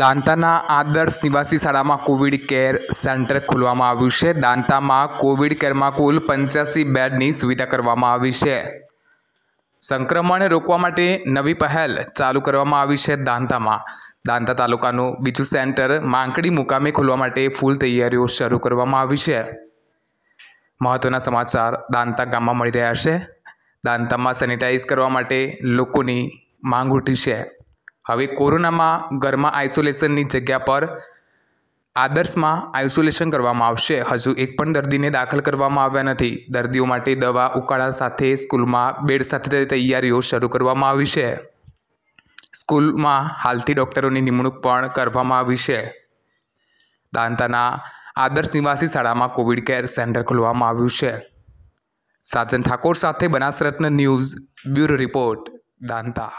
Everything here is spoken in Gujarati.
દાંતાના આદર્શ નિવાસી શાળામાં કોવિડ કેર સેન્ટર ખોલવામાં આવ્યું છે દાંતામાં કોવિડ કેરમાં કુલ પંચ્યાસી બેડની સુવિધા કરવામાં આવી છે સંક્રમણ રોકવા માટે નવી પહેલ ચાલુ કરવામાં આવી છે દાંતામાં દાંતા તાલુકાનું બીજું સેન્ટર માંકડી મુકામે ખોલવા માટે ફૂલ તૈયારીઓ શરૂ કરવામાં આવી છે મહત્ત્વના સમાચાર દાંતા ગામમાં મળી રહ્યા છે દાંતામાં સેનિટાઈઝ કરવા માટે લોકોની માંગ ઉઠી છે હવે કોરોનામાં ઘરમાં આઇસોલેશનની જગ્યા પર આદર્શમાં આઇસોલેશન કરવામાં આવશે હજુ એક પણ દર્દીને દાખલ કરવામાં આવ્યા નથી દર્દીઓ માટે દવા ઉકાળા સાથે સ્કૂલમાં બેડ સાથે તૈયારીઓ શરૂ કરવામાં આવી છે સ્કૂલમાં હાલથી ડૉક્ટરોની નિમણૂક પણ કરવામાં આવી છે દાંતાના આદર્શ નિવાસી શાળામાં કોવિડ કેર સેન્ટર ખોલવામાં આવ્યું છે સાજન ઠાકોર સાથે Banasratna news bureau report Danta